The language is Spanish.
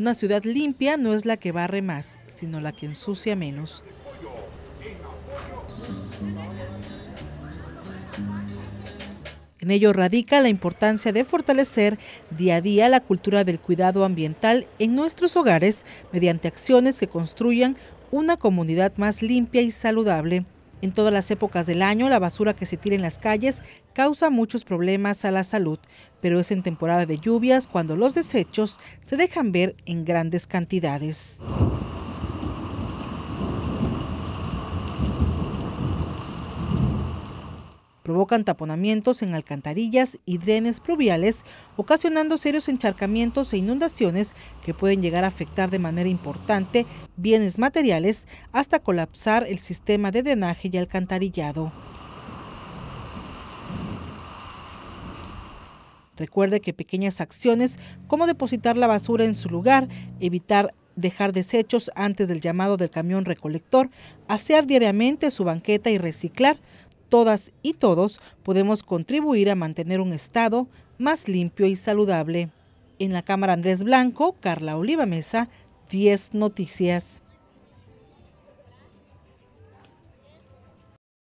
Una ciudad limpia no es la que barre más, sino la que ensucia menos. En ello radica la importancia de fortalecer día a día la cultura del cuidado ambiental en nuestros hogares mediante acciones que construyan una comunidad más limpia y saludable. En todas las épocas del año, la basura que se tira en las calles causa muchos problemas a la salud, pero es en temporada de lluvias cuando los desechos se dejan ver en grandes cantidades. provocan taponamientos en alcantarillas y drenes pluviales, ocasionando serios encharcamientos e inundaciones que pueden llegar a afectar de manera importante bienes materiales hasta colapsar el sistema de drenaje y alcantarillado. Recuerde que pequeñas acciones como depositar la basura en su lugar, evitar dejar desechos antes del llamado del camión recolector, asear diariamente su banqueta y reciclar todas y todos podemos contribuir a mantener un Estado más limpio y saludable. En la Cámara Andrés Blanco, Carla Oliva Mesa, 10 Noticias.